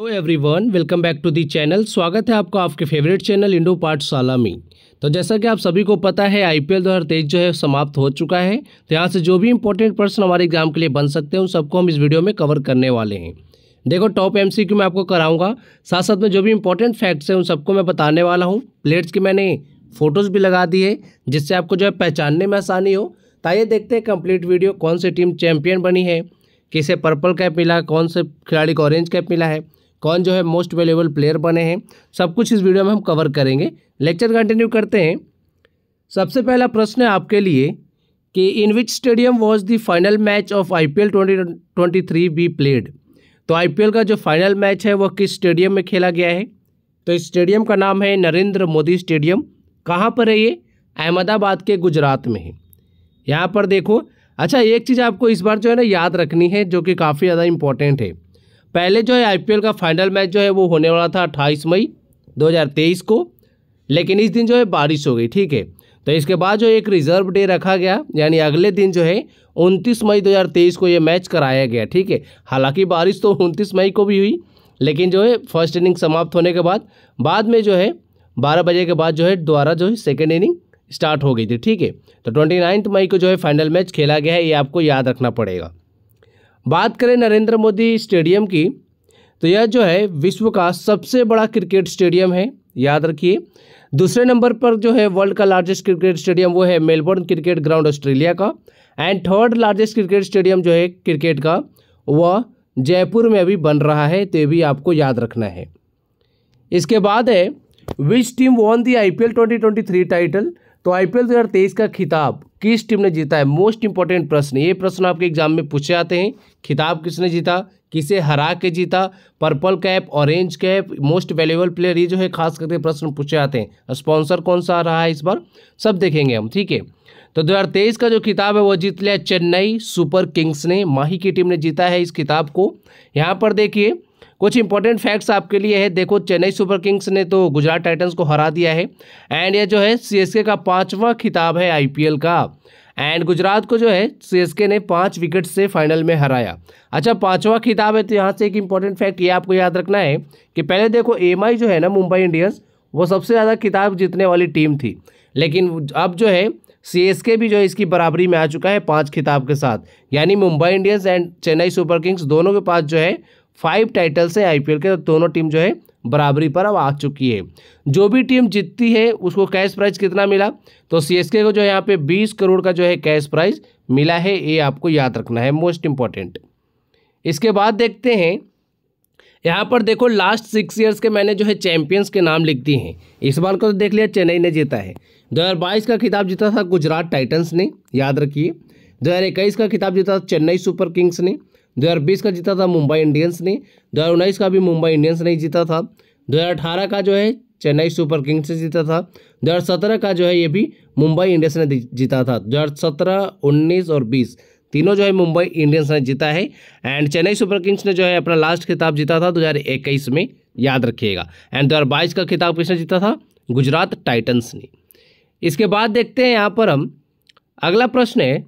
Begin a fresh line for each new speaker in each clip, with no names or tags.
hello everyone welcome back to the channel स्वागत है आपका आपके फेवरेट चैनल इंडो पाठशाला में तो जैसा कि आप सभी को पता है आईपीएल 2023 जो है समाप्त हो चुका है तो यहाँ से जो भी इंपॉर्टेंट पर्सन हमारे एग्जाम के लिए बन सकते हैं उन सबको हम इस वीडियो में कवर करने वाले हैं देखो टॉप एम मैं आपको कराऊंगा साथ साथ में जो भी इंपॉर्टेंट फैक्ट्स हैं उन सबको मैं बताने वाला हूँ प्लेट्स की मैंने फ़ोटोज़ भी लगा दी है जिससे आपको जो है पहचानने में आसानी हो तो आइए देखते हैं कंप्लीट वीडियो कौन सी टीम चैम्पियन बनी है किसे पर्पल कैप मिला कौन से खिलाड़ी को ऑरेंज कैप मिला है कौन जो है मोस्ट वेलेबल प्लेयर बने हैं सब कुछ इस वीडियो में हम कवर करेंगे लेक्चर कंटिन्यू करते हैं सबसे पहला प्रश्न है आपके लिए कि in which stadium was the final match of I P L twenty twenty three be played तो आई पी एल का जो फाइनल मैच है वह किस स्टेडियम में खेला गया है तो इस स्टेडियम का नाम है नरेंद्र मोदी स्टेडियम कहाँ पर है ये अहमदाबाद के गुजरात में है यहाँ पर देखो अच्छा एक चीज़ आपको इस बार जो है ना याद रखनी है जो कि काफ़ी ज़्यादा इम्पोर्टेंट है पहले जो है आईपीएल का फाइनल मैच जो है वो होने वाला था अट्ठाईस मई 2023 को लेकिन इस दिन जो है बारिश हो गई ठीक है तो इसके बाद जो एक रिजर्व डे रखा गया यानी अगले दिन जो है उनतीस मई दो को ये मैच कराया गया ठीक है हालांकि बारिश तो उनतीस मई को भी हुई लेकिन जो है फर्स्ट इनिंग समाप्त होने के बाद बाद में जो है बारह बजे के बाद जो है दोबारा जो है सेकेंड इनिंग स्टार्ट हो गई थी ठीक है तो ट्वेंटी मई को जो है फाइनल मैच खेला गया है ये आपको याद रखना पड़ेगा बात करें नरेंद्र मोदी स्टेडियम की तो यह जो है विश्व का सबसे बड़ा क्रिकेट स्टेडियम है याद रखिए दूसरे नंबर पर जो है वर्ल्ड का लार्जेस्ट क्रिकेट स्टेडियम वो है मेलबोर्न क्रिकेट ग्राउंड ऑस्ट्रेलिया का and third largest cricket stadium जो है क्रिकेट का वह जयपुर में अभी बन रहा है तो ये भी आपको याद रखना है इसके बाद है which team won the I P L twenty twenty three title तो आईपीएल 2023 का खिताब किस टीम ने जीता है मोस्ट इंपॉर्टेंट प्रश्न ये प्रश्न आपके एग्जाम में पूछे आते हैं खिताब किसने जीता किसे हरा के जीता purple cap orange cap most valuable player ये जो है खास करके प्रश्न पूछे आते हैं स्पॉन्सर कौन सा रहा है इस बार सब देखेंगे हम ठीक है तो 2023 का जो किताब है वो जीत लिया चेन्नई सुपर किंग्स ने माही की टीम ने जीता है इस किताब को यहाँ पर देखिए कुछ इंपॉर्टेंट फैक्ट्स आपके लिए है देखो चेन्नई सुपर किंग्स ने तो गुजरात टाइटन्स को हरा दिया है एंड ये जो है सी का पाँचवा खिताब है आई का एंड गुजरात को जो है सी ने पाँच विकेट से फाइनल में हराया अच्छा पाँचवा खिताब है तो यहाँ से एक इम्पॉर्टेंट फैक्ट ये आपको याद रखना है कि पहले देखो एम जो है ना मुंबई इंडियंस वो सबसे ज़्यादा खिताब जीतने वाली टीम थी लेकिन अब जो है सीएसके भी जो है इसकी बराबरी में आ चुका है पाँच खिताब के साथ यानी Mumbai Indians and Chennai super kings दोनों के पास जो है फाइव टाइटल्स है आईपीएल के तो दोनों टीम जो है बराबरी पर अब आ चुकी है जो भी टीम जीतती है उसको कैश प्राइज कितना मिला तो सीएसके को जो है यहाँ पे बीस करोड़ का जो है कैश प्राइज मिला है ये आपको याद रखना है मोस्ट इम्पॉर्टेंट इसके बाद देखते हैं यहाँ पर देखो लास्ट सिक्स ईयर्स के मैंने जो है चैंपियंस के नाम लिख दिए हैं इस बार को तो देख लिया चेन्नई ने जीता है बाईस का खिताब जीता था गुजरात टाइटन्स ने याद रखिए इक्कीस का खिताब जीता था चेन्नई सुपर किंग्स ने 2020 का जीता था मुंबई इंडियंस ने 2019 का भी मुंबई इंडियंस ने जीता था 2018 का जो है चेन्नई सुपर किंग्स ने जीता था 2017 का जो है ये भी मुंबई इंडियंस ने जीता था 2017, 19 और 20 तीनों जो है मुंबई इंडियंस ने जीता है एंड चेन्नई सुपर किंग्स ने जो है अपना लास्ट खिताब जीता था इक्कीस में याद रखिएगा एंड बाईस का खिताब किसने जीता था गुजरात टाइटन्स ने इसके बाद देखते हैं यहाँ पर हम अगला प्रश्न है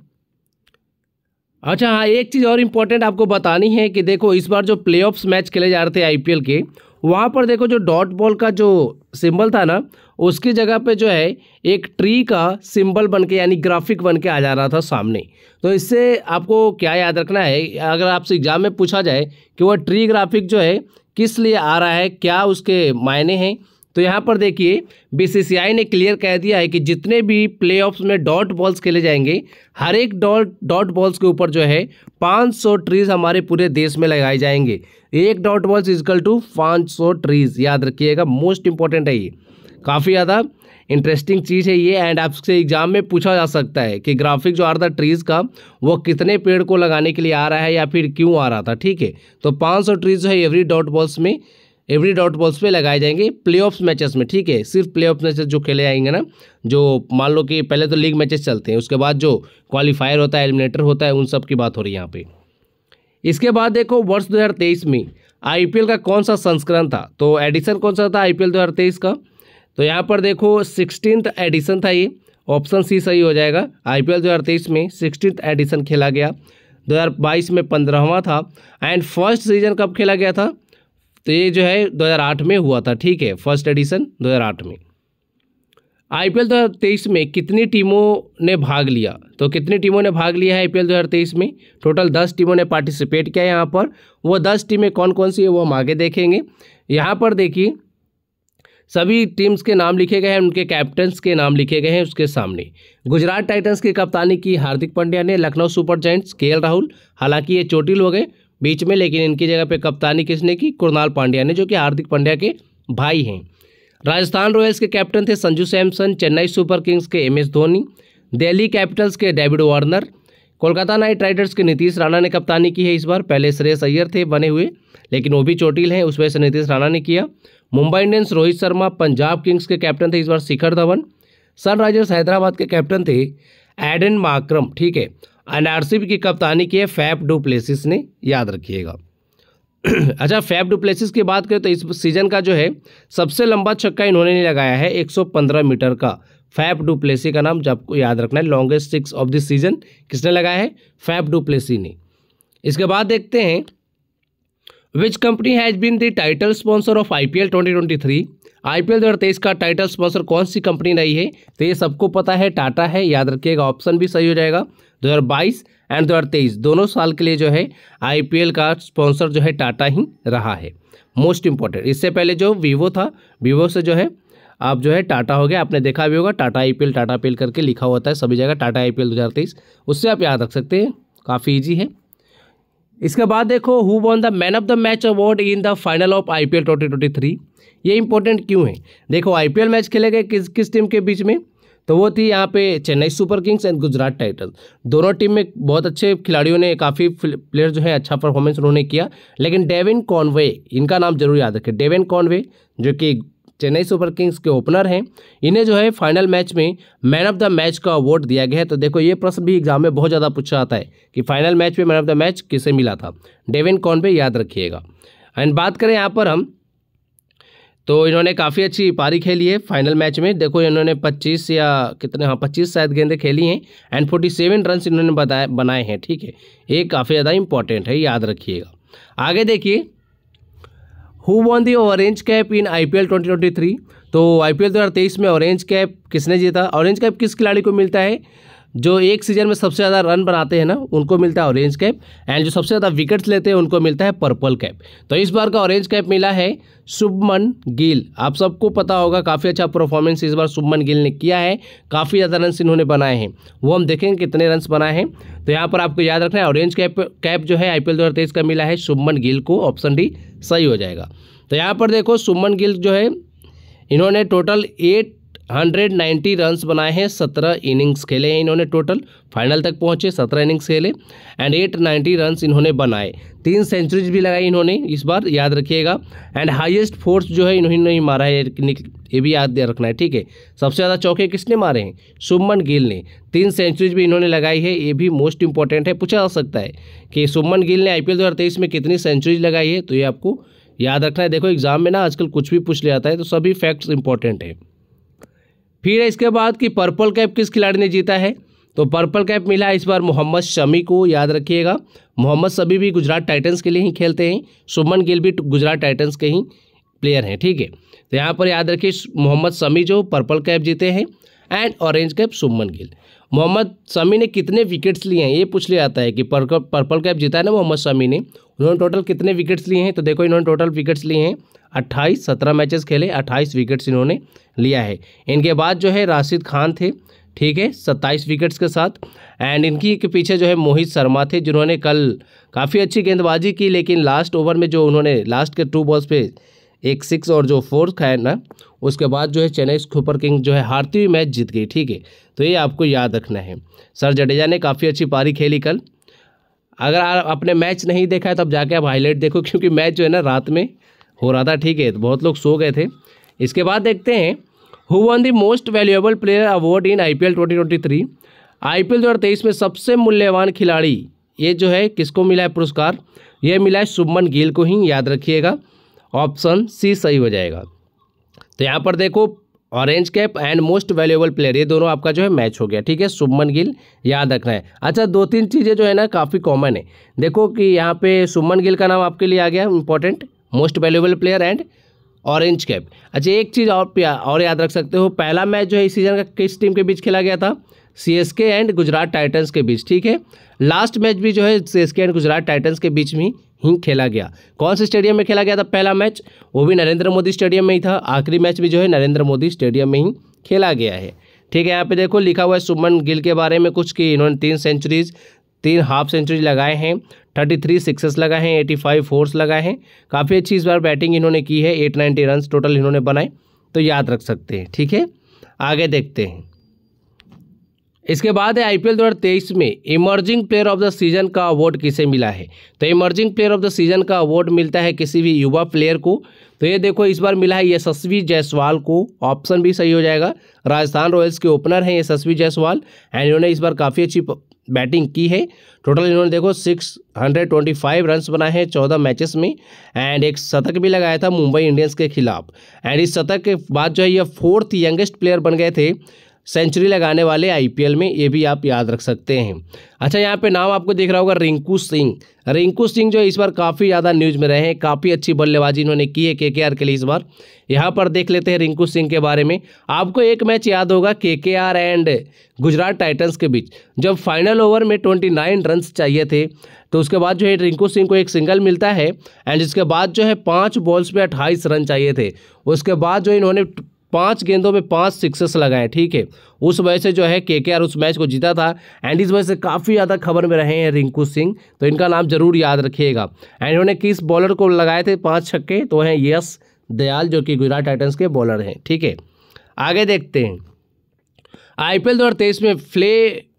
अच्छा हाँ एक चीज़ और इम्पोर्टेंट आपको बतानी है कि देखो इस बार जो प्ले मैच खेले जा रहे थे आई के वहाँ पर देखो जो डॉट बॉल का जो सिंबल था ना उसकी जगह पे जो है एक ट्री का सिंबल बन के यानी ग्राफिक बन के आ जा रहा था सामने तो इससे आपको क्या याद रखना है अगर आपसे एग्ज़ाम में पूछा जाए कि वह ट्री ग्राफिक जो है किस लिए आ रहा है क्या उसके मायने हैं तो यहाँ पर देखिए बीसीसीआई ने क्लियर कह दिया है कि जितने भी प्लेऑफ्स में डॉट बॉल्स खेले जाएंगे हर एक डॉट डॉट बॉल्स के ऊपर जो है 500 ट्रीज हमारे पूरे देश में लगाए जाएंगे एक dot balls is equal to 500 trees याद रखिएगा मोस्ट इंपॉर्टेंट है ये काफ़ी ज़्यादा इंटरेस्टिंग चीज़ है ये एंड आपसे एग्जाम में पूछा जा सकता है कि ग्राफिक जो आ रहा था ट्रीज़ का वो कितने पेड़ को लगाने के लिए आ रहा है या फिर क्यों आ रहा था ठीक है तो 500 ट्रीज़ जो है एवरी डॉट बॉल्स में एवरी डॉट बॉल्स पे लगाए जाएंगे प्ले ऑफ मैचेस में ठीक है सिर्फ प्ले ऑफ मैचेस जो खेले जाएंगे ना जो मान लो कि पहले तो लीग मैचेस चलते हैं उसके बाद जो क्वालिफायर होता है एलिमिनेटर होता है उन सब की बात हो रही है यहाँ पे इसके बाद देखो वर्ष 2023 में आईपीएल का कौन सा संस्करण था तो एडिशन कौन सा था आई पी का तो यहाँ पर देखो सिक्सटीन एडिशन था ये ऑप्शन सी सही हो जाएगा आई पी में सिक्सटीन एडिशन खेला गया 2022 में पंद्रहवा था एंड फर्स्ट सीजन कब खेला गया था तो ये जो है 2008 में हुआ था ठीक है फर्स्ट एडिशन 2008 में आईपीएल 2023 में कितनी टीमों ने भाग लिया तो कितनी टीमों ने भाग लिया है आईपीएल 2023 में टोटल 10 टीमों ने पार्टिसिपेट किया है यहाँ पर वो 10 टीमें कौन कौन सी है वो हम आगे देखेंगे यहाँ पर देखिए सभी टीम्स के नाम लिखे गए हैं उनके कैप्टन्स के नाम लिखे गए हैं उसके सामने गुजरात टाइटन्स की कप्तानी की हार्दिक पांड्या ने लखनऊ सुपर जैंट्स के राहुल हालांकि ये चोटिल हो गए बीच में लेकिन इनकी जगह पे कप्तानी किसने की कुरनाल पांड्या ने जो कि हार्दिक पांड्या के भाई हैं राजस्थान रॉयल्स के कैप्टन थे संजू सैमसन चेन्नई सुपर किंग्स के M S Dhoni Delhi capitals के David Warner Kolkata knight riders के नीतीश राणा ने कप्तानी की है इस बार पहले श्रेयस अय्यर थे बने हुए लेकिन वो भी चोटिल हैं उस वजह से नीतीश राणा ने किया मुंबई इंडियंस रोहित शर्मा पंजाब किंग्स के कैप्टन थे इस बार शिखर धवन सनराइजर्स हैदराबाद के कैप्टन थे एडन माक्रम ठीक है एनआरसी की कप्तानी की है फैप डू ने याद रखिएगा अच्छा फैफ डुप्लेसिस की बात करें तो इस सीजन का जो है सबसे लंबा छक्का इन्होंने लगाया है 115 मीटर का फैप डुप्लेसी का नाम जो आपको याद रखना है longest six of this season किसने लगाया है फैफ डुप्लेसी ने इसके बाद देखते हैं which company has been the title sponsor of I P L twenty twenty three I P L दो हज़ार तेईस का टाइटल स्पॉन्सर कौन सी कंपनी रही है तो ये सबको पता है टाटा है याद रखिएगा ऑप्शन भी सही हो जाएगा 2022 एंड 2023 दोनों साल के लिए जो है आईपीएल का स्पॉन्सर जो है टाटा ही रहा है मोस्ट इम्पॉर्टेंट इससे पहले जो वीवो था वीवो से जो है आप जो है टाटा हो गया आपने देखा भी होगा Tata I P Tata P करके लिखा होता है सभी जगह टाटा आई पी उससे आप याद रख सकते हैं काफ़ी ईजी है इसके बाद देखो who won the man of the match award in the final of I P L twenty twenty three ये इंपॉर्टेंट क्यों है देखो आई पी एल मैच खेले गए किस किस टीम के बीच में तो वो थी यहाँ पे Chennai super kings and Gujarat titans दोनों टीम में बहुत अच्छे खिलाड़ियों ने काफ़ी प्लेयर जो है अच्छा परफॉर्मेंस उन्होंने किया लेकिन डेविन कॉन्वे इनका नाम जरूर याद रखें डेविन कॉनवे जो कि चेन्नई सुपर किंग्स के ओपनर हैं इन्हें जो है फाइनल मैच में मैन ऑफ द मैच का अवार्ड दिया गया है तो देखो ये प्रश्न भी एग्जाम में बहुत ज़्यादा पूछा जाता है कि फाइनल मैच में मैन ऑफ द मैच किसे मिला था डेविन कॉन्वे याद रखिएगा एंड बात करें यहाँ पर हम तो इन्होंने काफ़ी अच्छी पारी खेली है फाइनल मैच में देखो इन्होंने 25 या कितने हाँ 25 शायद गेंदें खेली हैं एंड 47 रन इन्होंने बताए बनाए हैं ठीक है ये काफ़ी ज़्यादा इंपॉर्टेंट है याद रखिएगा आगे देखिए who won the orange cap in I P L twenty twenty three तो आई पी एल दो हज़ार तेईस में ऑरेंज कैप किसने जीता ऑरेंज कैप किस खिलाड़ी को मिलता है जो एक सीजन में सबसे ज़्यादा रन बनाते हैं ना उनको मिलता है ऑरेंज कैप एंड जो सबसे ज़्यादा विकेट्स लेते हैं उनको मिलता है पर्पल कैप तो इस बार का ऑरेंज कैप मिला है शुभमन गिल आप सबको पता होगा काफ़ी अच्छा परफॉर्मेंस इस बार शुभमन गिल ने किया है काफ़ी ज़्यादा रन इन्होंने बनाए हैं वो हम देखेंगे कितने रन बनाए हैं तो यहाँ पर आपको याद रखना है ऑरेंज कैप कैप जो है आई पी का मिला है शुभमन गिल को ऑप्शन डी सही हो जाएगा तो यहाँ पर देखो सुमन गिल जो है इन्होंने टोटल एट 190 रन्स बनाए हैं 17 इनिंग्स खेले हैं इन्होंने टोटल फाइनल तक पहुंचे 17 इनिंग्स खेले एंड 890 रन्स इन्होंने बनाए तीन सेंचुरीज भी लगाई इन्होंने इस बार याद रखिएगा एंड हाईएस्ट फोर्स जो है इन्होंने ही मारा है ये भी याद रखना है ठीक है सबसे ज़्यादा चौके किसने मारे हैं सुमन गिल ने तीन सेंचुरीज भी इन्होंने लगाई है ये भी मोस्ट इंपॉर्टेंट है पूछा जा सकता है कि सुमन गिल ने आई पी में कितनी सेंचुरीज लगाई है तो ये आपको याद रखना है देखो एग्जाम में ना आजकल कुछ भी पूछ लिया जाता है तो सभी फैक्ट्स इंपॉर्टेंट है फिर इसके बाद कि पर्पल कैप किस खिलाड़ी ने जीता है तो पर्पल कैप मिला इस बार मोहम्मद शमी को याद रखिएगा मोहम्मद शमी भी गुजरात टाइटन्स के लिए ही खेलते हैं सुमन गिल भी गुजरात टाइटन्स के ही प्लेयर हैं ठीक है तो यहाँ पर याद रखिए मोहम्मद शमी जो पर्पल कैप जीते हैं and orange cap Suman Gill Mohammed Shami ने कितने विकेट्स लिए हैं ये पूछ लिया जाता है कि पर्पल कैप जीता है ना मोहम्मद शमी ने उन्होंने टोटल कितने विकेट्स लिए हैं तो देखो इन्होंने टोटल विकेट्स लिए हैं अट्ठाईस सत्रह मैचेस खेले अट्ठाईस विकेट्स इन्होंने लिया है इनके बाद जो है राशिद खान थे ठीक है सत्ताईस विकेट्स के साथ एंड इनकी के पीछे जो है मोहित शर्मा थे जिन्होंने कल काफ़ी अच्छी गेंदबाजी की लेकिन लास्ट ओवर में जो उन्होंने लास्ट के टू बॉल्स पे एक सिक्स और जो फोर्थ खाया ना उसके बाद जो है चेन्नई सुपर किंग जो है हारती हुई मैच जीत गई ठीक है तो ये आपको याद रखना है सर जडेजा ने काफ़ी अच्छी पारी खेली कल अगर आपने मैच नहीं देखा है तो जाके आप हाईलाइट देखो क्योंकि मैच जो है ना रात में हो रहा था ठीक है तो बहुत लोग सो गए थे इसके बाद देखते हैं who won the most valuable player award in I P L twenty twenty three I P L दो हज़ार तेईस में सबसे मूल्यवान खिलाड़ी ये जो है किसको मिला है पुरस्कार ये मिला है शुभमन गिल को ही याद रखिएगा ऑप्शन सी सही हो जाएगा तो यहाँ पर देखो orange cap and most valuable player ये दोनों आपका जो है मैच हो गया ठीक है सुमन गिल याद रखना है अच्छा दो तीन चीज़ें जो है ना काफ़ी कॉमन है देखो कि यहाँ पे सुमन गिल का नाम आपके लिए आ गया important most valuable player and orange cap अच्छा एक चीज़ और और याद रख सकते हो पहला मैच जो है इस सीज़न का किस टीम के बीच खेला गया था C S K and Gujarat titans के बीच ठीक है लास्ट मैच भी जो है C S K and Gujarat titans के बीच में ही खेला गया कौन से स्टेडियम में खेला गया था पहला मैच वो भी नरेंद्र मोदी स्टेडियम में ही था आखिरी मैच भी जो है नरेंद्र मोदी स्टेडियम में ही खेला गया है ठीक है यहाँ पे देखो लिखा हुआ है सुमन गिल के बारे में कुछ कि इन्होंने तीन सेंचुरीज तीन हाफ सेंचुरी लगाए हैं थर्टी थ्री सिक्सेस लगाए हैं एटी फाइव फोर्स लगाए हैं काफ़ी अच्छी इस बार बैटिंग इन्होंने की है एट नाइन्टी रन टोटल इन्होंने बनाए तो याद रख सकते हैं ठीक है आगे देखते हैं इसके बाद है आईपीएल तेईस में emerging player of the season का अवार्ड किसे मिला है तो emerging player of the season का अवार्ड मिलता है किसी भी युवा प्लेयर को तो ये देखो इस बार मिला है यशस्वी जायसवाल को ऑप्शन भी सही हो जाएगा राजस्थान रॉयल्स के ओपनर हैं यशस्वी जायसवाल एंड इन्होंने इस बार काफ़ी अच्छी बैटिंग की है टोटल इन्होंने देखो सिक्स हंड्रेड ट्वेंटी फाइव बनाए हैं चौदह मैचेस में एंड एक शतक भी लगाया था मुंबई इंडियंस के खिलाफ एंड इस शतक के बाद जो है ये फोर्थ यंगेस्ट प्लेयर बन गए थे सेंचुरी लगाने वाले आईपीएल में ये भी आप याद रख सकते हैं अच्छा यहाँ पे नाम आपको देख रहा होगा रिंकू सिंह रिंकू सिंह जो इस बार काफ़ी ज़्यादा न्यूज में रहे हैं काफ़ी अच्छी बल्लेबाजी इन्होंने की है के के लिए इस बार यहाँ पर देख लेते हैं रिंकू सिंह के बारे में आपको एक मैच याद होगा के के आर एंड गुजरात टाइटन्स के बीच जब फाइनल ओवर में ट्वेंटी नाइन रन चाहिए थे तो उसके बाद जो है रिंकू सिंह को एक सिंगल मिलता है एंड इसके बाद जो है पाँच बॉल्स पर अट्ठाईस रन चाहिए थे उसके बाद जो इन्होंने पांच गेंदों में पांच सिक्सेस लगाए ठीक है उस वजह से जो है के के आर उस मैच को जीता था एंड इस वजह से काफ़ी ज़्यादा खबर में रहे हैं रिंकू सिंह तो इनका नाम जरूर याद रखिएगा एंड इन्होंने किस बॉलर को लगाए थे पांच छक्के तो हैं यस दयाल जो कि गुजरात टाइटन्स के बॉलर हैं ठीक है आगे देखते हैं आई पी में फ्ले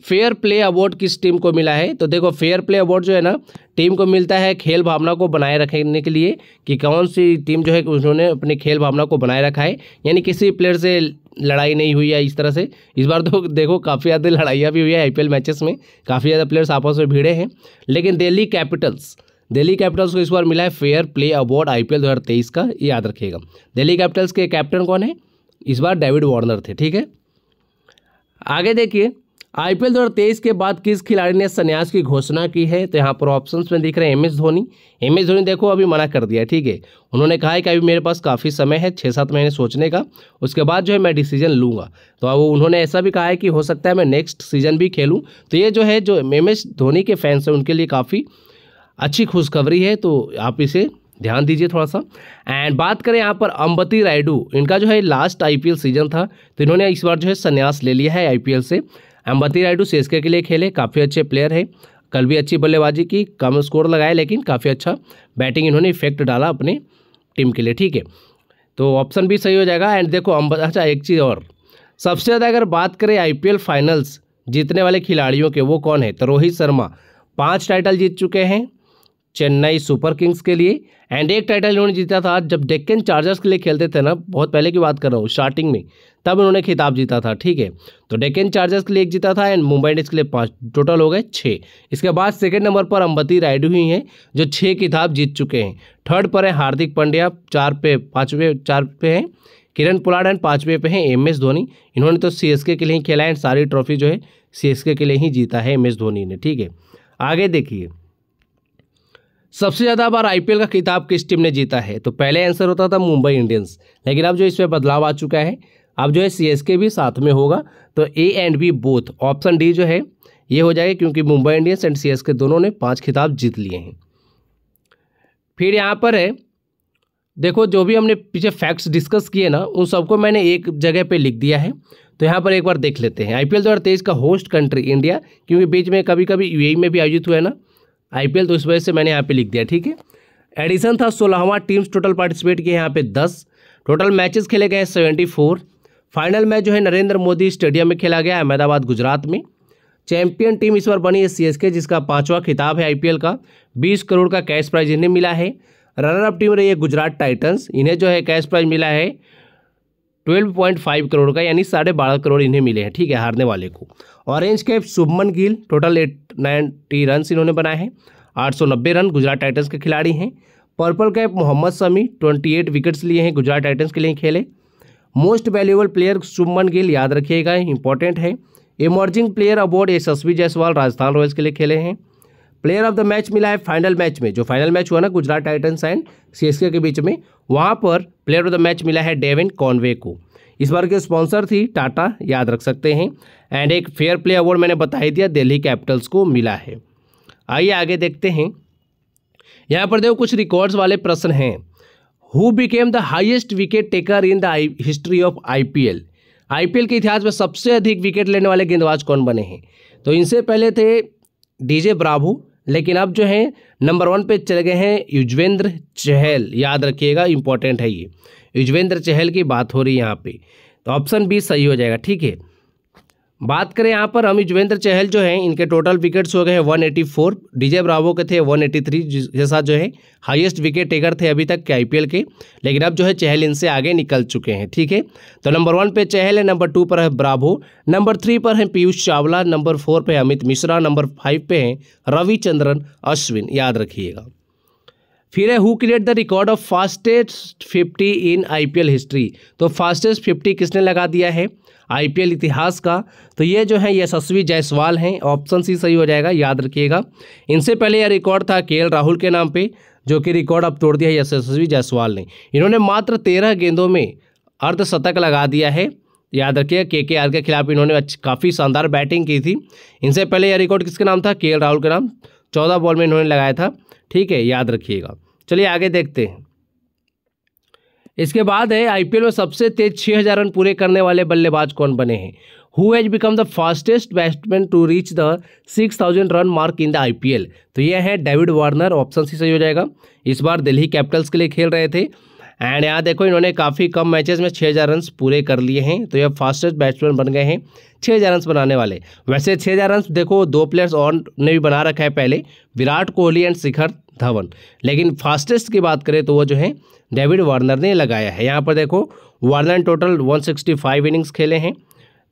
फेयर प्ले अवार्ड किस टीम को मिला है तो देखो फेयर प्ले अवार्ड जो है ना टीम को मिलता है खेल भावना को बनाए रखने के लिए कि कौन सी टीम जो है उन्होंने अपनी खेल भावना को बनाए रखा है यानी किसी प्लेयर से लड़ाई नहीं हुई है इस तरह से इस बार तो देखो काफ़ी ज़्यादा लड़ाइयाँ भी हुई है आई मैचेस में काफ़ी ज़्यादा प्लेयर्स आपस में भिड़े हैं लेकिन दिल्ली कैपिटल्स दिल्ली कैपिटल्स को इस बार मिला है fair play award I P का याद रखिएगा दिल्ली कैपिटल्स के कैप्टन कौन है इस बार डेविड वार्नर थे ठीक है आगे देखिए आईपीएल दो के बाद किस खिलाड़ी ने संन्यास की घोषणा की है तो यहाँ पर ऑप्शंस में दिख रहे हैं M S Dhoni M S Dhoni देखो अभी मना कर दिया ठीक है उन्होंने कहा है कि अभी मेरे पास काफ़ी समय है छः सात महीने सोचने का उसके बाद जो है मैं डिसीजन लूँगा तो अब उन्होंने ऐसा भी कहा है कि हो सकता है मैं नेक्स्ट सीजन भी खेलूँ तो ये जो है जो एम एस धोनी के फैंस हैं उनके लिए काफ़ी अच्छी खुशखबरी है तो आप इसे ध्यान दीजिए थोड़ा सा एंड बात करें यहाँ पर अम्बती रायडू इनका जो है लास्ट आईपीएल सीजन था तो इन्होंने इस बार जो है संन्यास ले लिया है आईपीएल से एम्बती रायडू सीएसके के लिए खेले काफ़ी अच्छे प्लेयर हैं कल भी अच्छी बल्लेबाजी की कम स्कोर लगाए लेकिन काफ़ी अच्छा बैटिंग इन्होंने इफेक्ट डाला अपनी टीम के लिए ठीक है तो ऑप्शन भी सही हो जाएगा एंड देखो अम्ब अच्छा एक चीज़ और सबसे ज़्यादा अगर बात करें आईपीएल फाइनल्स जीतने वाले खिलाड़ियों के वो कौन है तो रोहित शर्मा पाँच टाइटल जीत चुके हैं चेन्नई सुपर किंग्स के लिए एंड एक टाइटल इन्होंने जीता था जब डेक्कन चार्जर्स के लिए खेलते थे ना बहुत पहले की बात कर रहा हूँ स्टार्टिंग में तब इन्होंने खिताब जीता था ठीक है तो डेक्कन चार्जर्स के लिए एक जीता था एंड मुंबई इंडियंस के लिए पाँच टोटल हो गए छः इसके बाद सेकेंड नंबर पर अम्बती रायडू ही हैं जो छः किताब जीत चुके हैं थर्ड पर है हार्दिक पांड्या चार पे पाँचवें चार पे हैं किरण पुलाड़ एंड पाँचवें पे हैं एम एस धोनी इन्होंने तो सी एस के लिए ही खेला है एंड सारी ट्रॉफी जो है सी एस के लिए ही जीता है एम एस धोनी ने ठीक है आगे देखिए सबसे ज़्यादा बार आईपीएल का खिताब किस टीम ने जीता है तो पहले आंसर होता था मुंबई इंडियंस लेकिन अब जो इसमें बदलाव आ चुका है अब जो है सीएसके भी साथ में होगा तो A and B both option D जो है ये हो जाएगा क्योंकि मुंबई इंडियंस एंड सीएसके दोनों ने पाँच खिताब जीत लिए हैं फिर यहाँ पर है देखो जो भी हमने पीछे फैक्ट्स डिस्कस किए ना उन सबको मैंने एक जगह पे लिख दिया है तो यहाँ पर एक बार देख लेते हैं आईपीएल पी का होस्ट कंट्री इंडिया क्योंकि बीच में कभी कभी यू में भी आयोजित हुआ है ना आईपीएल तो इस वजह से मैंने यहाँ पे लिख दिया ठीक है एडिशन था सोलहवां टीम्स टोटल पार्टिसिपेट किए यहाँ पे दस टोटल मैचेस खेले गए हैं सेवेंटी फोर फाइनल मैच जो है नरेंद्र मोदी स्टेडियम में खेला गया अहमदाबाद गुजरात में चैंपियन टीम इस बार बनी है सी जिसका पाँचवा खिताब है आई का बीस करोड़ का कैश प्राइज इन्हें मिला है रनर अप टीम रही है गुजरात टाइटन्स इन्हें जो है कैश प्राइज मिला है ट्वेल्व पॉइंट फाइव करोड़ का यानी साढ़े बारह करोड़ इन्हें मिले हैं ठीक है हारने वाले को orange cap Shubman Gill total eight ninety run इन्होंने बनाए हैं नब्बे रन गुजरात टाइटन्स के खिलाड़ी हैं purple cap Mohammed Shami eight wickets लिए हैं गुजरात टाइटन्स के लिए खेले most valuable player Shubman Gill याद रखिएगा इंपॉर्टेंट है emerging player award Yashasvi Jaiswal Rajasthan Royals के लिए खेले हैं प्लेयर ऑफ द मैच मिला है फाइनल मैच में जो फाइनल मैच हुआ ना गुजरात टाइटन्स एंड सी के बीच में वहाँ पर प्लेयर ऑफ द मैच मिला है डेविन कॉन्वे को इस बार के स्पॉन्सर थी टाटा याद रख सकते हैं एंड एक फेयर प्ले अवार्ड मैंने बता ही दिया दिल्ली कैपिटल्स को मिला है आइए आगे देखते हैं यहाँ पर देखो कुछ रिकॉर्ड्स वाले प्रश्न हैं who became the highest wicket taker in the history of IPL IPL के इतिहास में सबसे अधिक विकेट लेने वाले गेंदबाज कौन बने हैं तो इनसे पहले थे डीजे ब्राभू लेकिन अब जो है नंबर वन पे चले गए हैं युजवेंद्र चहल याद रखिएगा इंपॉर्टेंट है ये युजवेंद्र चहल की बात हो रही है यहाँ पे तो ऑप्शन बी सही हो जाएगा ठीक है बात करें यहाँ पर हम युजवेंद्र चहल जो हैं इनके टोटल विकेट्स हो गए हैं 184 डीजे ब्रावो के थे 183 जैसा जो है हाईएस्ट विकेट टेकर थे अभी तक के आईपीएल के लेकिन अब जो है चहल इनसे आगे निकल चुके हैं ठीक है तो नंबर वन पे चहल है नंबर टू पर है ब्रावो नंबर थ्री पर है पीयूष चावला नंबर फोर पर अमित मिश्रा नंबर फाइव पे हैं रविचंद्रन अश्विन याद रखिएगा फिर है who create the record of fastest fifty in IPL history तो फास्टेस्ट फिफ्टी किसने लगा दिया है आईपीएल इतिहास का तो ये जो है यशस्वी जायसवाल हैं ऑप्शन सी सही हो जाएगा याद रखिएगा इनसे पहले यह रिकॉर्ड था के राहुल के नाम पर जो कि रिकॉर्ड अब तोड़ दिया है यशस्वी जायसवाल ने इन्होंने मात्र तेरह गेंदों में अर्धशतक लगा दिया है याद रखिए के के आर के खिलाफ इन्होंने काफ़ी शानदार बैटिंग की थी इनसे पहले यह रिकॉर्ड किसके नाम था के राहुल के नाम चौदह बॉल में इन्होंने लगाया था ठीक है याद रखिएगा चलिए आगे देखते हैं इसके बाद है आईपीएल में सबसे तेज 6000 रन पूरे करने वाले बल्लेबाज कौन बने हैं who has become the fastest batsman to reach the 6000 run mark in the IPL तो ये है डेविड वार्नर ऑप्शन सी सही हो जाएगा इस बार दिल्ली कैपिटल्स के लिए खेल रहे थे एंड यहाँ देखो इन्होंने काफ़ी कम मैचेस में छः हज़ार रन पूरे कर लिए हैं तो ये फास्टेस्ट बैट्समैन बन गए हैं छः हज़ार रन बनाने वाले वैसे छः हज़ार रन देखो दो प्लेयर्स और ने भी बना रखा है पहले विराट कोहली एंड शिखर धवन लेकिन फास्टेस्ट की बात करें तो वो जो है डेविड वार्नर ने लगाया है यहाँ पर देखो वार्नर टोटल वन इनिंग्स खेले हैं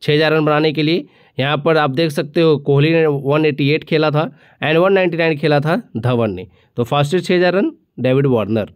छः हज़ार रन बनाने के लिए यहाँ पर आप देख सकते हो कोहली ने 188 खेला था एंड 199 खेला था धवन ने तो फास्टेस्ट छः हज़ार रन डेविड वार्नर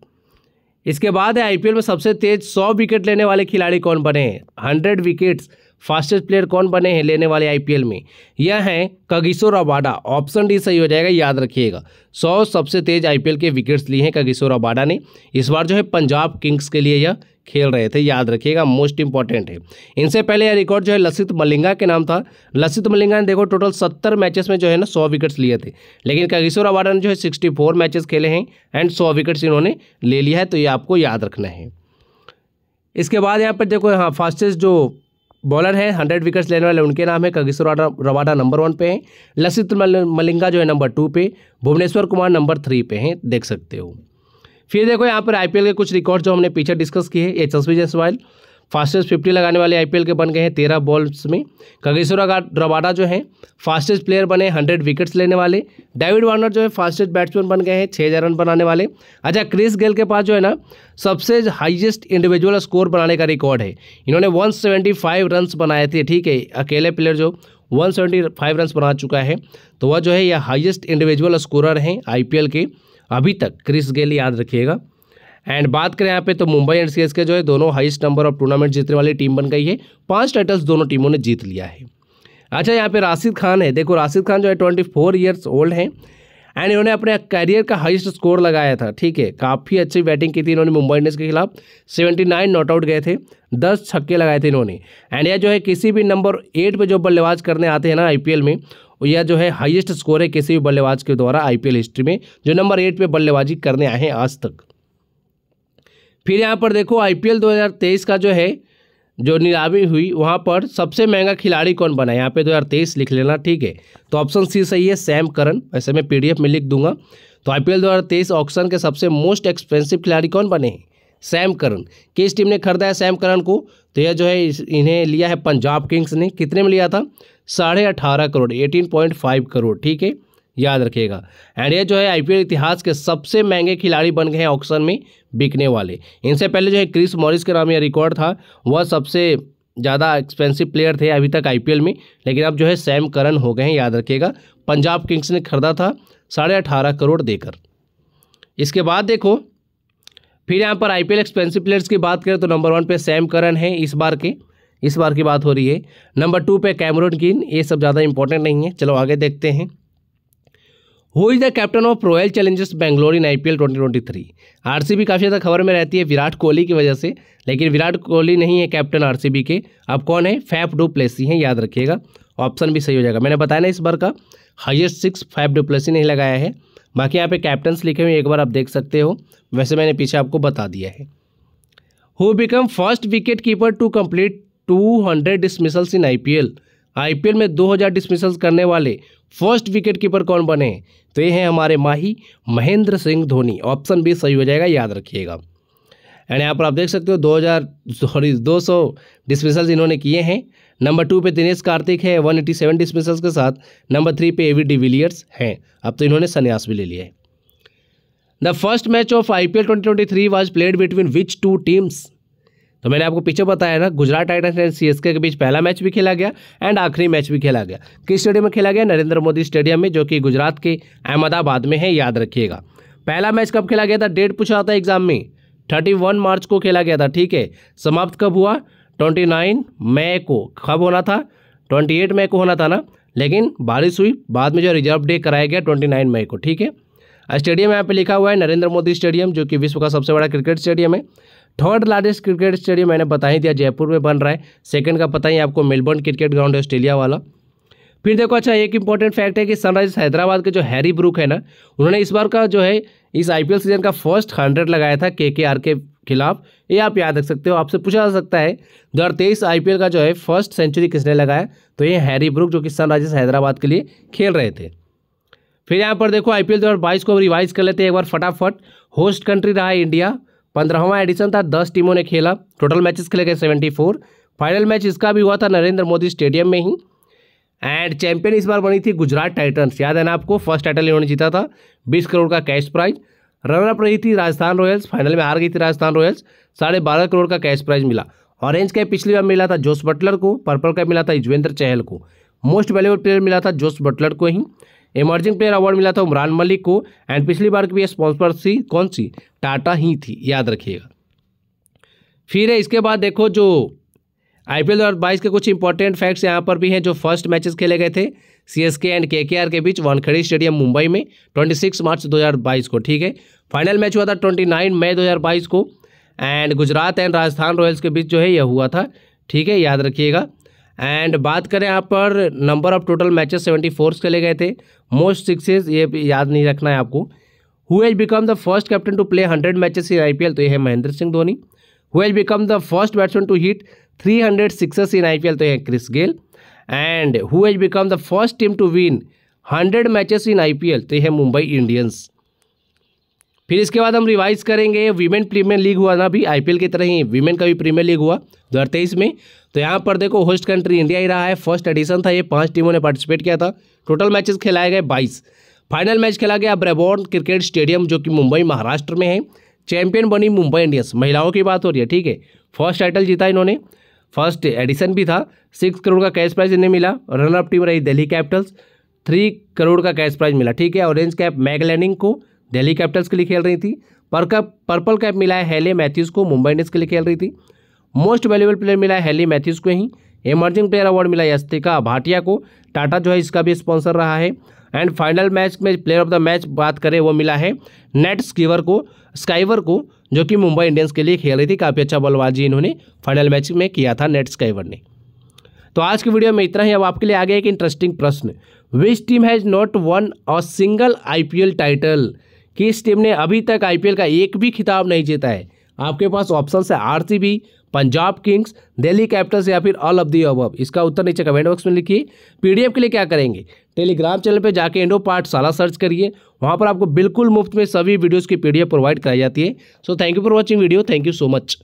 इसके बाद है आईपीएल में सबसे तेज 100 विकेट लेने वाले खिलाड़ी कौन बने 100 विकेट्स फास्टेस्ट प्लेयर कौन बने हैं लेने वाले आईपीएल में यह है कगिशोर अबाडा ऑप्शन डी सही हो जाएगा याद रखिएगा सौ सबसे तेज आईपीएल के विकेट्स लिए हैं कगिसोर अबाडा ने इस बार जो है पंजाब किंग्स के लिए यह खेल रहे थे याद रखिएगा मोस्ट इंपॉर्टेंट है इनसे पहले यह रिकॉर्ड जो है लसित मलिंगा के नाम था लसित मलिंगा ने देखो टोटल सत्तर मैचेस में जो है ना सौ विकेट्स लिए थे लेकिन कगिशोर अबाडा ने जो है सिक्सटी फोर मैचेस खेले हैं एंड सौ विकेट्स इन्होंने ले लिया है तो ये आपको याद रखना है इसके बाद यहाँ पर देखो हाँ फास्टेस्ट जो बॉलर हैं हंड्रेड विकेट्स लेने वाले उनके नाम है कगिसो रवाडा नंबर वन पे हैं लसित मलिंगा जो है नंबर टू पे भुवनेश्वर कुमार नंबर थ्री पे हैं देख सकते हो फिर देखो यहाँ पर आईपीएल के कुछ रिकॉर्ड जो हमने पीछे डिस्कस किए यशस्वी जयसवाल फास्टेस्ट फिफ्टी लगाने वाले आईपीएल के बन गए हैं तेरह बॉल्स में कगेश्वरा रबाडा जो है फास्टेस्ट प्लेयर बने हंड्रेड विकेट्स लेने वाले डेविड वार्नर जो है फास्टेस्ट बैट्समैन बन गए हैं छः हज़ार रन बनाने वाले अच्छा क्रिस गेल के पास जो है ना सबसे हाईएस्ट इंडिविजुअल स्कोर बनाने का रिकॉर्ड है इन्होंने वन सेवेंटी फाइव रन बनाए थे ठीक है अकेले प्लेयर जो वन सेवेंटी फाइव रन बना चुका है तो वह जो है यह हाइएस्ट इंडिविजुअल स्कोरर हैं आई के अभी तक क्रिस गेल याद रखिएगा एंड बात करें यहाँ पे तो मुंबई एंड के जो है दोनों हाइस्ट नंबर ऑफ टूर्नामेंट जीतने वाली टीम बन गई है पांच टाइटल्स दोनों टीमों ने जीत लिया है अच्छा यहाँ पे राशिद खान है देखो राशिद खान जो है ट्वेंटी फोर ईयर्स ओल्ड हैं एंड इन्होंने अपने करियर का हाइस्ट स्कोर लगाया था ठीक है काफ़ी अच्छी बैटिंग की थी इन्होंने मुंबई इंडियंस के खिलाफ सेवेंटी नाइन नॉट आउट गए थे दस छक्के लगाए थे इन्होंने एंड यह जो है किसी भी नंबर एट पर जो बल्लेबाज करने आते हैं ना आई में यह जो है हाइस्ट स्कोर है किसी भी बल्लेबाज के द्वारा आई हिस्ट्री में जो नंबर एट पर बल्लेबाजी करने आए हैं आज तक फिर यहाँ पर देखो आईपीएल 2023 का जो है जो नीलामी हुई वहाँ पर सबसे महंगा खिलाड़ी कौन बना यहाँ पे 2023 लिख लेना ठीक है तो ऑप्शन सी सही है सैम करण वैसे मैं पीडीएफ में लिख दूंगा तो आईपीएल 2023 ऑक्शन के सबसे मोस्ट एक्सपेंसिव खिलाड़ी कौन बने सैम करण किस टीम ने खरीदा है सैम करण को तो यह जो है इन्हें लिया है पंजाब किंग्स ने कितने में लिया था साढ़े अठारह crore eighteen point five crore ठीक है याद रखिएगा एंड ये जो है आईपीएल इतिहास के सबसे महंगे खिलाड़ी बन गए हैं ऑक्शन में बिकने वाले इनसे पहले जो है क्रिस मॉरिस के नाम यह रिकॉर्ड था वह सबसे ज़्यादा एक्सपेंसिव प्लेयर थे अभी तक आईपीएल में लेकिन अब जो है सैम करन हो गए हैं याद रखिएगा पंजाब किंग्स ने खरीदा था साढ़े अठारह करोड़ देकर इसके बाद देखो फिर यहाँ पर आईपीएल एक्सपेंसिव प्लेयर्स की बात करें तो नंबर वन पे सैम करन है इस बार के इस बार की बात हो रही है नंबर टू पे कैमरून किन ये सब ज़्यादा इंपॉर्टेंट नहीं है चलो आगे देखते हैं who is the captain of royal challengers Bangalore in I P L twenty twenty three R C B काफ़ी ज़्यादा खबर में रहती है विराट कोहली की वजह से लेकिन विराट कोहली नहीं है कैप्टन आर सी बी के अब कौन है फैफ डू प्लेसी हैं याद रखिएगा ऑप्शन भी सही हो जाएगा मैंने बताया ना इस बार का highest six Faf du Plessis नहीं लगाया है बाकी यहाँ पे कैप्टन्स लिखे हुए एक बार आप देख सकते हो वैसे मैंने पीछे आपको बता दिया है who become first wicket keeper to complete two hundred dismissals in I I P L P L में दो हज़ार डिसमिसल्स करने वाले फर्स्ट विकेट कीपर कौन बने तो ये हैं हमारे माही महेंद्र सिंह धोनी ऑप्शन बी सही हो जाएगा याद रखिएगा एंड यहाँ पर आप देख सकते हो 2000 सॉरी 200 सौ डिस्मिसल्स इन्होंने किए हैं नंबर टू पे दिनेश कार्तिक है 187 डिस्मिसल्स के साथ नंबर थ्री पे एवी डिविलियर्स हैं अब तो इन्होंने संन्यास भी ले लिया है the first match of I P L twenty twenty three was played between which two teams तो मैंने आपको पीछे बताया ना गुजरात टाइटंस एंड सीएसके के बीच पहला मैच भी खेला गया एंड आखिरी मैच भी खेला गया किस स्टेडियम में खेला गया नरेंद्र मोदी स्टेडियम में जो कि गुजरात के अहमदाबाद में है याद रखिएगा पहला मैच कब खेला गया था डेट पूछा था एग्जाम में थर्टी वन मार्च को खेला गया था ठीक है समाप्त कब हुआ ट्वेंटी नाइन मई को कब होना था ट्वेंटी एट मई को होना था ना लेकिन बारिश हुई बाद में जो रिजर्व डे कराया गया ट्वेंटी नाइन मई को ठीक है स्टेडियम यहाँ पे लिखा हुआ है नरेंद्र मोदी स्टेडियम जो कि विश्व का सबसे बड़ा क्रिकेट स्टेडियम है थर्ड लार्जेस्ट क्रिकेट स्टेडियम मैंने बता ही दिया जयपुर में बन रहा है सेकंड का पता ही आपको मेलबर्न क्रिकेट ग्राउंड ऑस्ट्रेलिया वाला फिर देखो अच्छा एक इंपॉर्टेंट फैक्ट है कि सनराइजर्स हैदराबाद के जो हैरी ब्रुक है ना उन्होंने इस बार का जो है इस आई सीजन का फर्स्ट हंड्रेड लगाया था के के आर के खिलाफ ये आप याद रख सकते हो आपसे पूछा जा सकता है दो हज़ार तेईस आई का जो है फर्स्ट सेंचुरी किसने लगाया तो ये हैरी ब्रुक जो कि सनराइजर्स हैदराबाद के लिए खेल रहे थे फिर यहाँ पर देखो आई पी को रिवाइज कर लेते हैं एक बार फटाफट होस्ट कंट्री रहा है इंडिया पंद्रहवा एडिशन था दस टीमों ने खेला टोटल मैचेस खेले गए सेवेंटी फोर फाइनल मैच इसका भी हुआ था नरेंद्र मोदी स्टेडियम में ही एंड चैंपियन इस बार बनी थी गुजरात टाइटन्स याद है ना आपको फर्स्ट टाइटल इन्होंने जीता था बीस करोड़ का कैश प्राइज रनरअप रही थी राजस्थान रॉयल्स फाइनल में हार गई थी राजस्थान रॉयल्स साढ़े बारह करोड़ का कैश प्राइज मिला ऑरेंज कैप पिछली बार मिला था जोश बटलर को पर्पल कैप मिला था युजवेंद्र चहल को मोस्ट वैल्यूबल प्लेयर मिला था जोश बटलर को ही इमर्जिंग प्लेयर अवार्ड मिला था उमरान मलिक को एंड पिछली बार की भी स्पॉन्सर थी कौन सी टाटा ही थी याद रखिएगा फिर है इसके बाद देखो जो आई पी एल के कुछ इंपॉर्टेंट फैक्ट्स यहाँ पर भी हैं जो फर्स्ट मैचेस खेले गए थे सी एस के एंड के के आर के बीच वानखेड़ी स्टेडियम मुंबई में 26 मार्च 2022 को ठीक है फाइनल मैच हुआ था 29 मई 2022 को and Gujarat and Rajasthan Royals के बीच जो है यह हुआ था ठीक है याद रखिएगा एंड बात करें यहाँ पर number of total matches seventy four खेले गए थे मोस्ट सिक्सेज ये याद नहीं रखना है आपको who has become the first captain to play hundred matches in IPL तो ये है Mahendra Singh Dhoni who has become the first batsman to hit three hundred sixes in IPL तो ये है Chris Gayle and who has become the first team to win hundred matches in I तो ये है Mumbai Indians फिर इसके बाद हम रिवाइज करेंगे वीमेन प्रीमियर लीग हुआ ना भी आईपीएल की तरह ही वीमेन का भी प्रीमियर लीग हुआ दो में तो यहाँ पर देखो होस्ट कंट्री इंडिया ही रहा है फर्स्ट एडिशन था ये पांच टीमों ने पार्टिसिपेट किया था टोटल मैचेस खिलाए गए बाईस फाइनल मैच खेला गया ब्रेबॉर्न क्रिकेट स्टेडियम जो कि मुंबई महाराष्ट्र में है चैंपियन बनी मुंबई इंडियंस महिलाओं की बात हो रही है ठीक है फर्स्ट टाइटल जीता इन्होंने फर्स्ट एडिशन भी था सिक्स करोड़ का कैश प्राइज इन्हें मिला रनअप टीम रही दिल्ली कैपिटल्स थ्री करोड़ का कैश प्राइज मिला ठीक है ऑरेंज कैप मैगलैंडिंग को दिल्ली कैपिटल्स के लिए खेल रही थी पर कप पर्पल कैप मिला है हेले मैथ्यूज़ को मुंबई इंडियंस के लिए खेल रही थी मोस्ट वैल्यूबल प्लेयर मिला है हेली मैथ्यूज को ही इमर्जिंग प्लेयर अवार्ड मिला है अस्तिका भाटिया को टाटा जो है इसका भी स्पॉन्सर रहा है एंड फाइनल मैच में प्लेयर ऑफ द मैच बात करें वो मिला है नेट स्कीवर को स्काइवर को जो कि मुंबई इंडियंस के लिए खेल रही थी काफ़ी अच्छा बल्लेबाजी इन्होंने फाइनल मैच में किया था नेट स्काइवर ने तो आज की वीडियो में इतना ही अब आपके लिए आगे एक इंटरेस्टिंग प्रश्न which team has not won a single L title किस टीम ने अभी तक एल का एक भी खिताब नहीं जीता है आपके पास ऑप्शन है RCB Punjab Kings Delhi Capitals या फिर ऑल ऑफ दी अब इसका उत्तर नीचे कमेंट बॉक्स में लिखिए पीडीएफ के लिए क्या करेंगे टेलीग्राम चैनल पे जाके इंडो पार्ट सारा सर्च करिए वहाँ पर आपको बिल्कुल मुफ्त में सभी वीडियोस की पीडीएफ प्रोवाइड कराई जाती है so thank you for watching video thank you so much